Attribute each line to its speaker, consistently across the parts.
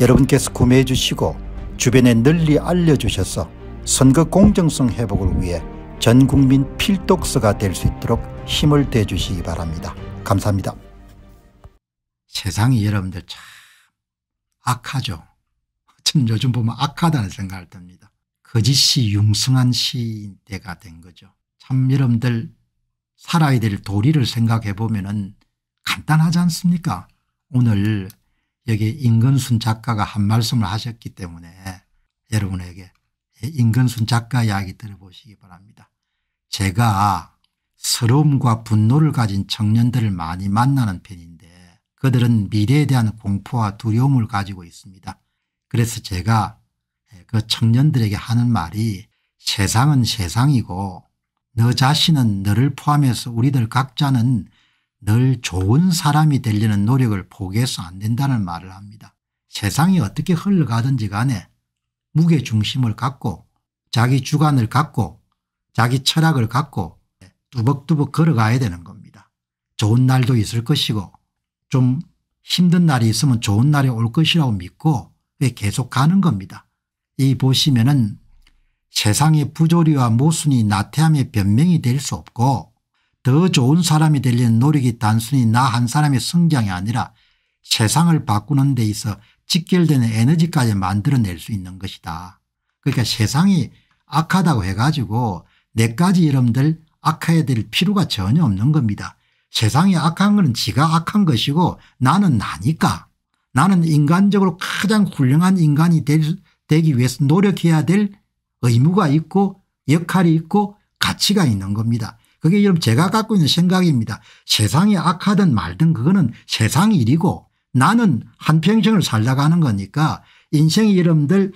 Speaker 1: 여러분께서 구매해 주시고 주변에 널리 알려주셔서 선거 공정성 회복을 위해 전국민 필독서가 될 수 있도록 힘을 대주시기 바랍니다. 감사합니다. 세상이 여러분들 참 악하죠. 참 요즘 보면 악하다는 생각을 듭니다. 거짓이 융성한 시대가 된 거죠. 참 여러분들 살아야 될 도리를 생각해 보면 간단하지 않습니까? 오늘 여기 임근순 작가가 한 말씀을 하셨기 때문에 여러분에게 임근순 작가 이야기 들어보시기 바랍니다. 제가 서러움과 분노를 가진 청년들을 많이 만나는 편인데 그들은 미래에 대한 공포와 두려움을 가지고 있습니다. 그래서 제가 그 청년들에게 하는 말이 세상은 세상이고 너 자신은 너를 포함해서 우리들 각자는 늘 좋은 사람이 되려는 노력을 포기해서 안 된다는 말을 합니다. 세상이 어떻게 흘러가든지 간에 무게중심을 갖고 자기 주관을 갖고 자기 철학을 갖고 뚜벅뚜벅 걸어가야 되는 겁니다. 좋은 날도 있을 것이고 좀 힘든 날이 있으면 좋은 날이 올 것이라고 믿고 계속 가는 겁니다. 이 보시면은 세상의 부조리와 모순이 나태함의 변명이 될 수 없고 더 좋은 사람이 되려는 노력이 단순히 나 한 사람의 성장이 아니라 세상을 바꾸는 데 있어 직결되는 에너지까지 만들어낼 수 있는 것이다. 그러니까 세상이 악하다고 해가지고 내까지 네 여러분들 악해야 될 필요가 전혀 없는 겁니다. 세상이 악한 것은 지가 악한 것이고 나는 나니까 나는 인간적으로 가장 훌륭한 인간이 될, 되기 위해서 노력해야 될 의무가 있고 역할이 있고 가치가 있는 겁니다. 그게 여러분 제가 갖고 있는 생각입니다. 세상이 악하든 말든 그거는 세상 일이고 나는 한평생을 살다가 는 거니까 인생이 여러분들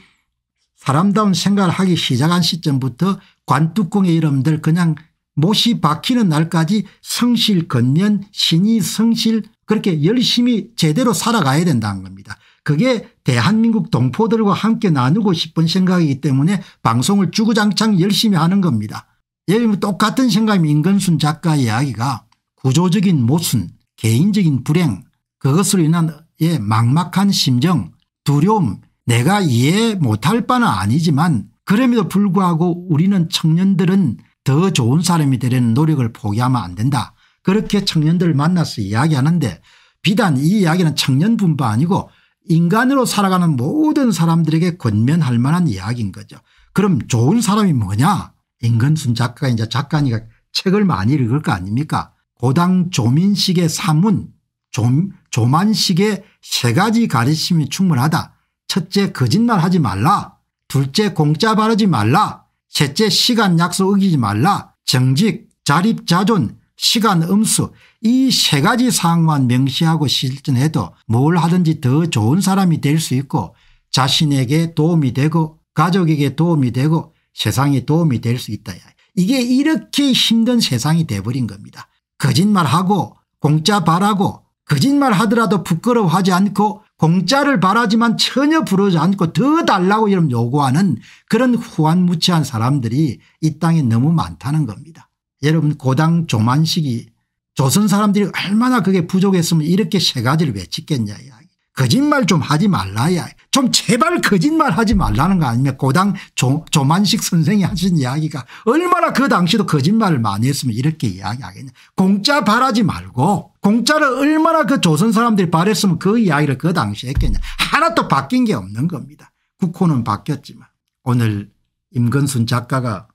Speaker 1: 사람다운 생각을 하기 시작한 시점부터 관뚜껑에 여러분들 그냥 못이 박히는 날까지 성실 건면 신이 성실 그렇게 열심히 제대로 살아가야 된다는 겁니다. 그게 대한민국 동포들과 함께 나누고 싶은 생각이기 때문에 방송을 주구장창 열심히 하는 겁니다. 예를 들면 똑같은 생각이 임건순 작가 이야기가 구조적인 모순 개인적인 불행 그것으로 인한 예, 막막한 심정 두려움 내가 이해 못할 바는 아니지만 그럼에도 불구하고 우리는 청년들은 더 좋은 사람이 되려는 노력을 포기하면 안 된다. 그렇게 청년들을 만나서 이야기하는데 비단 이 이야기는 청년뿐만 아니고 인간으로 살아가는 모든 사람들에게 권면할 만한 이야기인 거죠. 그럼 좋은 사람이 뭐냐 임근순 작가가 이제 작가니까 책을 많이 읽을 거 아닙니까 고당 조민식의 사문 조, 조만식의 세 가지 가르침이 충분하다. 첫째 거짓말 하지 말라. 둘째 공짜 바르지 말라. 셋째 시간 약속 어기지 말라. 정직 자립자존 시간 음수 이 세 가지 사항만 명시하고 실천해도 뭘 하든지 더 좋은 사람이 될 수 있고 자신에게 도움이 되고 가족에게 도움이 되고 세상에 도움이 될 수 있다. 이게 이렇게 힘든 세상이 돼버린 겁니다. 거짓말하고 공짜 바라고 거짓말하더라도 부끄러워하지 않고 공짜를 바라지만 전혀 부러지 않고 더 달라고 이런 요구하는 그런 후한무치한 사람들이 이 땅에 너무 많다는 겁니다. 여러분 고당 조만식이 조선 사람들이 얼마나 그게 부족했으면 이렇게 세 가지를 외치겠냐 이야 거짓말 좀 하지 말라야. 좀 제발 거짓말 하지 말라는 거 아니냐. 고당 조, 조만식 선생이 하신 이야기가 얼마나 그 당시도 거짓말을 많이 했으면 이렇게 이야기하겠냐. 공짜 바라지 말고 공짜를 얼마나 그 조선 사람들이 바랬으면 그 이야기를 그 당시에 했겠냐. 하나도 바뀐 게 없는 겁니다. 국호는 바뀌었지만 오늘 임건순 작가가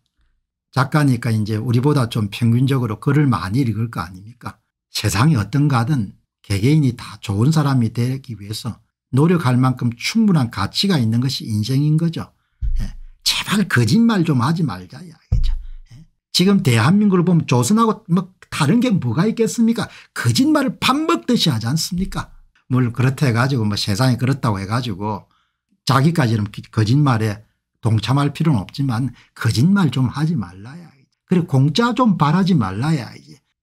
Speaker 1: 작가니까 이제 우리보다 좀 평균적으로 글을 많이 읽을 거 아닙니까. 세상이 어떤가든 개개인이 다 좋은 사람이 되기 위해서 노력할 만큼 충분한 가치가 있는 것이 인생인 거죠. 예. 제발 거짓말 좀 하지 말자 이야기죠. 예. 지금 대한민국을 보면 조선하고 뭐 다른 게 뭐가 있겠습니까 거짓말을 밥 먹듯이 하지 않습니까 물 그렇다 해가지고 뭐 세상이 그렇다고 해가지고 자기까지는 거짓말에 동참할 필요는 없지만 거짓말 좀 하지 말라야 그리고 공짜 좀 바라지 말라야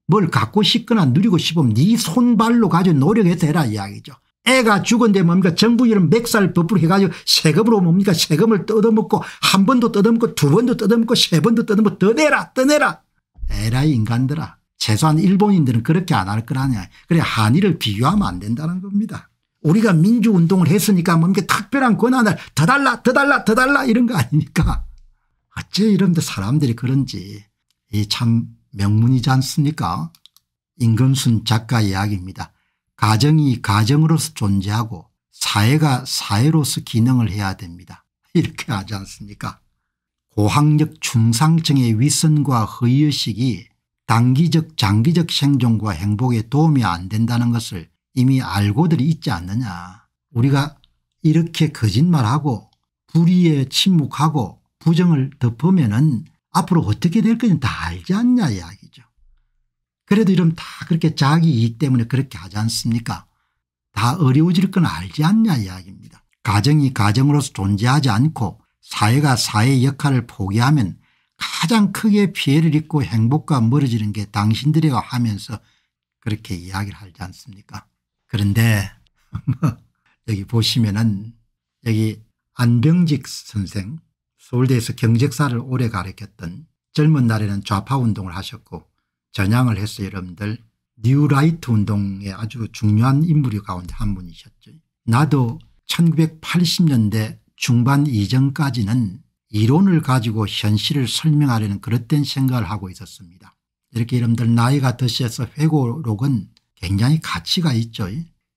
Speaker 1: 뭘 갖고 싶거나 누리고 싶으면 네 손발로 가지고 노력해서 해라 이야기죠. 애가 죽은데 뭡니까 정부 이런 맥살 법으로 해가지고 세금으로 뭡니까 세금을 뜯어먹고 한 번도 뜯어먹고 두 번도 뜯어먹고 세 번도 뜯어먹고 떠내라 떠내라 에라이 인간들아 최소한 일본인들은 그렇게 안 할 거라냐 그래 한일을 비교하면 안 된다는 겁니다. 우리가 민주운동을 했으니까 뭡니까 특별한 권한을 더 달라 더 달라 더 달라 이런 거 아니니까 어째 이런데 사람들이 그런지 이참 명문이지 않습니까 임근순 작가 이야기입니다. 가정이 가정으로서 존재하고 사회가 사회로서 기능을 해야 됩니다. 이렇게 하지 않습니까 고학력 중상층의 위선과 허위의식이 단기적 장기적 생존과 행복에 도움이 안 된다는 것을 이미 알고들 있지 않느냐 우리가 이렇게 거짓말하고 불의에 침묵하고 부정을 덮으면 은 앞으로 어떻게 될 건지 다 알지 않냐 이야기죠. 그래도 이러면 다 그렇게 자기 이익 때문에 그렇게 하지 않습니까 다 어려워질 건 알지 않냐 이야기입니다. 가정이 가정으로서 존재하지 않고 사회가 사회 역할을 포기하면 가장 크게 피해를 입고 행복과 멀어지는 게 당신들이가 하면서 그렇게 이야기를 하지 않습니까 그런데 여기 보시면은 여기 안병직 선생 서울대에서 경제사를 오래 가르쳤던 젊은 날에는 좌파운동을 하셨고 전향을 했어요 여러분들 뉴라이트 운동의 아주 중요한 인물 이 가운데 한 분이셨죠. 나도 1980년대 중반 이전까지는 이론을 가지고 현실을 설명하려는 그릇된 생각을 하고 있었습니다. 이렇게 여러분들 나이가 드셔서 회고록은 굉장히 가치가 있죠.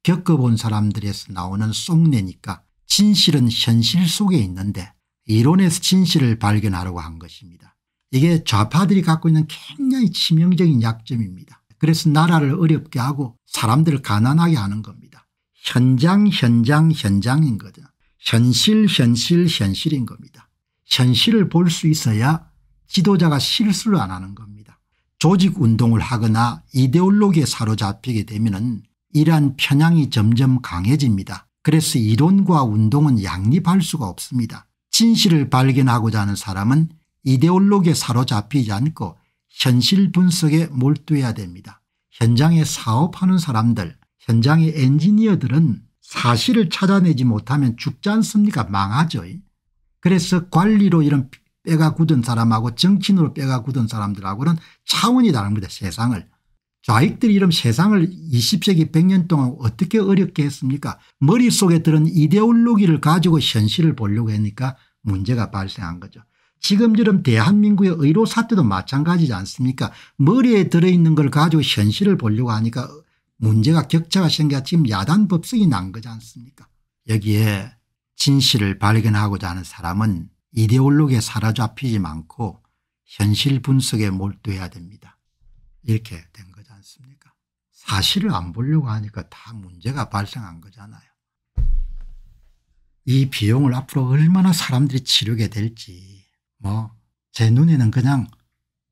Speaker 1: 겪어본 사람들에서 나오는 쏙내니까 진실은 현실 속에 있는데 이론에서 진실을 발견하려고 한 것입니다. 이게 좌파들이 갖고 있는 굉장히 치명적인 약점입니다. 그래서 나라를 어렵게 하고 사람들을 가난하게 하는 겁니다. 현장 현장 현장인 거죠. 현실 현실 현실인 겁니다. 현실을 볼 수 있어야 지도자가 실수를 안 하는 겁니다. 조직운동을 하거나 이데올로기에 사로잡히게 되면 은 이러한 편향이 점점 강해집니다. 그래서 이론과 운동은 양립할 수가 없습니다. 진실을 발견하고자 하는 사람은 이데올로기에 사로잡히지 않고 현실 분석에 몰두해야 됩니다. 현장에 사업하는 사람들 현장의 엔지니어들은 사실을 찾아내지 못하면 죽지 않습니까 망하죠. 그래서 관리로 이런 뼈가 굳은 사람하고 정치인으로 뼈가 굳은 사람들하고는 차원이 다릅니다 세상을. 좌익들이 이런 세상을 20세기 100년 동안 어떻게 어렵게 했습니까 머릿속에 들은 이데올로기를 가지고 현실을 보려고 하니까 문제가 발생한 거죠. 지금처럼 대한민국의 의료 사태도 마찬가지지 않습니까 머리에 들어있는 걸 가지고 현실을 보려고 하니까 문제가 격차가 생겨 지금 야단 법석이 난 거지 않습니까 여기에 진실을 발견하고자 하는 사람은 이데올로기에 사로잡히지 않고 현실 분석에 몰두해야 됩니다. 이렇게 된 사실을 안 보려고 하니까 다 문제가 발생한 거잖아요. 이 비용을 앞으로 얼마나 사람들이 치르게 될지 뭐 제 눈에는 그냥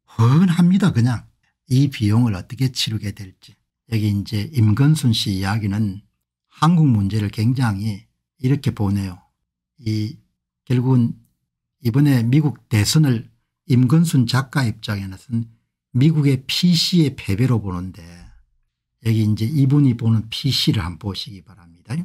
Speaker 1: 훤합니다 그냥 이 비용을 어떻게 치르게 될지 여기 이제 임건순 씨 이야기는 한국 문제를 굉장히 이렇게 보네요. 이 결국은 이번에 미국 대선을 임건순 작가 입장에서는 미국의 PC의 패배로 보는데 여기 이제 이분이 보는 PC를 한번 보시기 바랍니다.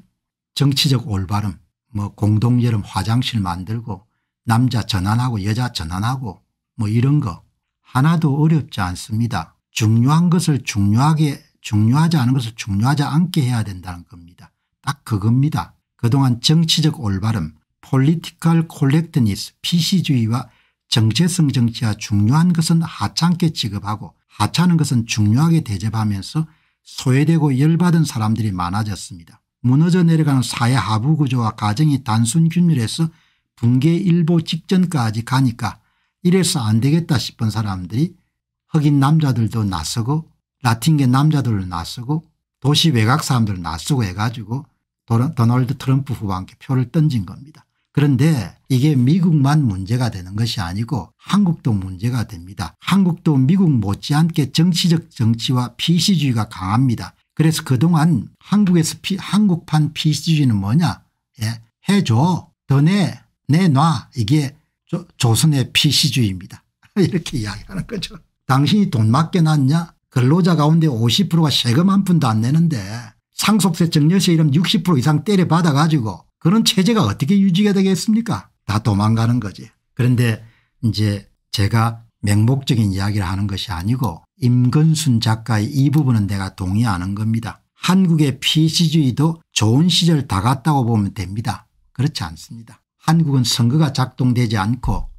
Speaker 1: 정치적 올바름, 뭐 공동 여름 화장실 만들고 남자 전환하고 여자 전환하고 뭐 이런 거 하나도 어렵지 않습니다. 중요한 것을 중요하게 중요하지 않은 것을 중요하지 않게 해야 된다는 겁니다. 딱 그겁니다. 그동안 정치적 올바름, political correctness, PC주의와 정체성 정치와 중요한 것은 하찮게 취급하고 하찮은 것은 중요하게 대접하면서 소외되고 열받은 사람들이 많아졌습니다. 무너져 내려가는 사회 하부 구조와 가정이 단순 균열에서 붕괴 일보 직전까지 가니까 이래서 안 되겠다 싶은 사람들이 흑인 남자들도 나서고 라틴계 남자들을 나서고 도시 외곽 사람들을 나서고 해가지고 도널드 트럼프 후보한테 표를 던진 겁니다. 그런데 이게 미국만 문제가 되는 것이 아니고 한국도 문제가 됩니다. 한국도 미국 못지않게 정치적 정치와 PC주의가 강합니다. 그래서 그동안 한국에서 피, 한국판 PC주의는 뭐냐 예, 해줘 더내 내놔 이게 조, 조선의 PC주의입니다. 이렇게 이야기하는 거죠. 당신이 돈 맡겨놨냐 근로자 가운데 50%가 세금 한 푼도 안 내는데 상속세 증여세 이런 60% 이상 때려받아 가지고 그런 체제가 어떻게 유지가 되겠습니까 다 도망가는 거지. 그런데 이제 제가 맹목적인 이야기를 하는 것이 아니고 임근순 작가의 이 부분은 내가 동의하는 겁니다. 한국의 p c 주의도 좋은 시절 다 갔다고 보면 됩니다. 그렇지 않습니다. 한국은 선거가 작동되지 않고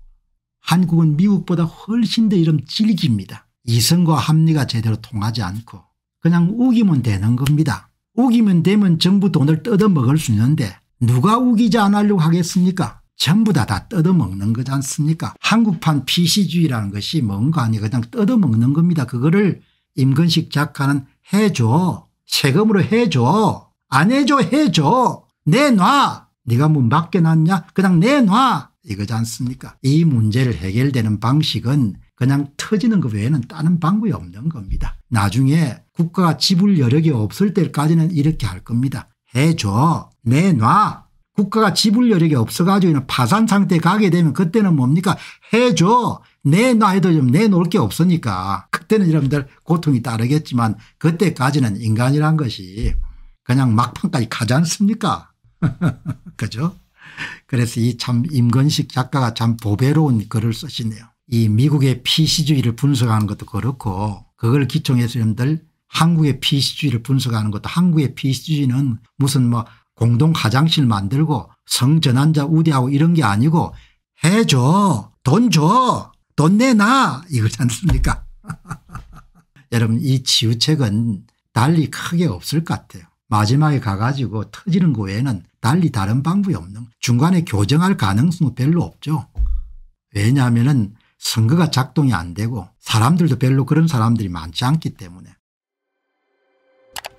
Speaker 1: 한국은 미국보다 훨씬 더 이런 질깁니다. 이성과 합리가 제대로 통하지 않고 그냥 우기면 되는 겁니다. 우기면 되면 정부 돈을 뜯어먹을 수 있는데 누가 우기지 않으려고 하겠습니까 전부 다 다 뜯어먹는 거지 않습니까 한국판 PC주의라는 것이 뭔가 아니 그냥 뜯어먹는 겁니다. 그거를 임근식 작가는 해줘 세금으로 해줘 안 해줘 해줘 내놔 네가 뭐 밖에 놨냐 그냥 내놔 이거지 않습니까 이 문제를 해결되는 방식은 그냥 터지는 것 외에는 다른 방법이 없는 겁니다. 나중에 국가가 지불 여력이 없을 때까지는 이렇게 할 겁니다. 해줘 내놔. 국가가 지불 여력이 없어가지고 파산 상태에 가게 되면 그때는 뭡니까 해줘 내놔 해도 좀 내놓을 게 없으니까 그때는 여러분들 고통이 따르겠지만 그때까지는 인간이란 것이 그냥 막판까지 가지 않습니까 그죠 그래서 이 참 임건식 작가가 참 보배로운 글을 쓰시네요 이 미국의 피시주의를 분석하는 것도 그렇고 그걸 기초해서 여러분들 한국의 피시주의를 분석하는 것도 한국의 피시주의는 무슨 뭐 공동 화장실 만들고 성전환자 우대하고 이런 게 아니고 해 줘 돈 줘 돈 내놔 이거지 않습니까 여러분 이 치유책은 달리 크게 없을 것 같아요. 마지막에 가가지고 터지는 거 그 외에는 달리 다른 방법이 없는 중간에 교정할 가능성은 별로 없죠. 왜냐하면 은 선거가 작동이 안 되고 사람들도 별로 그런 사람들이 많지 않기 때문에